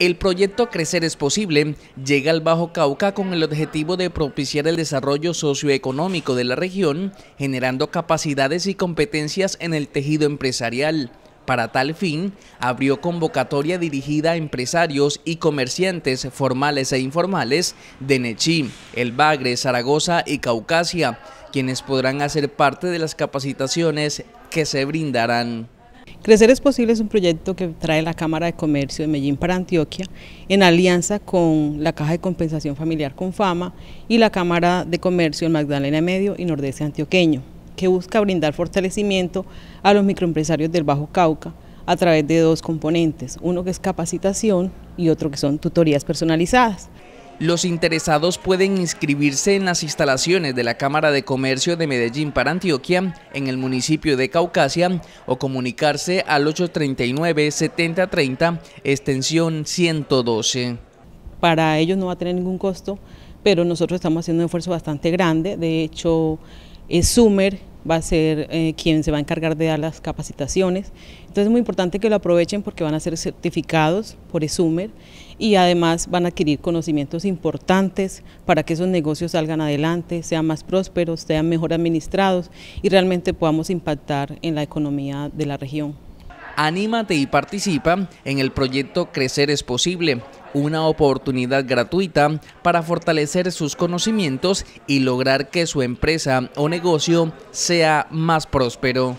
El proyecto Crecer es Posible llega al Bajo Cauca con el objetivo de propiciar el desarrollo socioeconómico de la región, generando capacidades y competencias en el tejido empresarial. Para tal fin, abrió convocatoria dirigida a empresarios y comerciantes formales e informales de Nechí, El Bagre, Zaragoza y Caucasia, quienes podrán hacer parte de las capacitaciones que se brindarán. Crecer es Posible es un proyecto que trae la Cámara de Comercio de Medellín para Antioquia en alianza con la Caja de Compensación Familiar con Fama y la Cámara de Comercio en Magdalena Medio y Nordeste Antioqueño, que busca brindar fortalecimiento a los microempresarios del Bajo Cauca a través de dos componentes, uno que es capacitación y otro que son tutorías personalizadas. Los interesados pueden inscribirse en las instalaciones de la Cámara de Comercio de Medellín para Antioquia, en el municipio de Caucasia, o comunicarse al 839-7030, extensión 112. Para ellos no va a tener ningún costo, pero nosotros estamos haciendo un esfuerzo bastante grande. De hecho, es eh, Sumer va a ser eh, quien se va a encargar de dar las capacitaciones. Entonces es muy importante que lo aprovechen porque van a ser certificados por ESUMER y además van a adquirir conocimientos importantes para que esos negocios salgan adelante, sean más prósperos, sean mejor administrados y realmente podamos impactar en la economía de la región. Anímate y participa en el proyecto Crecer es Posible, una oportunidad gratuita para fortalecer sus conocimientos y lograr que su empresa o negocio sea más próspero.